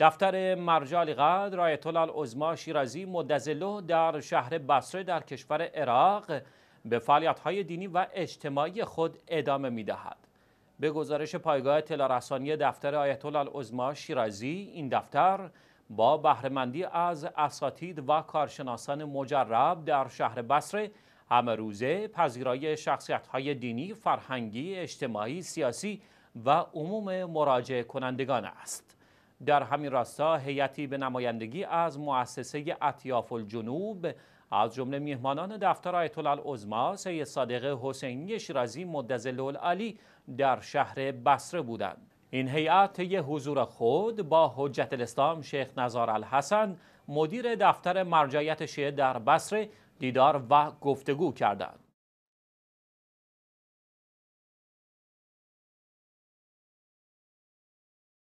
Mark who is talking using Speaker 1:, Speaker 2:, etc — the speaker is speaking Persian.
Speaker 1: دفتر مرجع قدر رایت الله شیرازی مدظله در شهر بصره در کشور عراق به فعالیت‌های دینی و اجتماعی خود ادامه می‌دهد. به گزارش پایگاه تلارسانی دفتر آیت الله شیرازی این دفتر با بهرهمندی از اساتید و کارشناسان مجرب در شهر بصره همه روزه پذیرای شخصیت‌های دینی، فرهنگی، اجتماعی، سیاسی و عموم مراجع کنندگان است. در همین راستا هیئتی به نمایندگی از مؤسسه اطیاف الجنوب از جمله میهمانان دفتر آیت العظما سید صادق حسینی شیرازی مدظل العالی در شهر بصره بودند این هیئت حضور خود با حجت الاسلام شیخ نزار الحسن مدیر دفتر مرجعیت شیعه در بصره دیدار و گفتگو کردند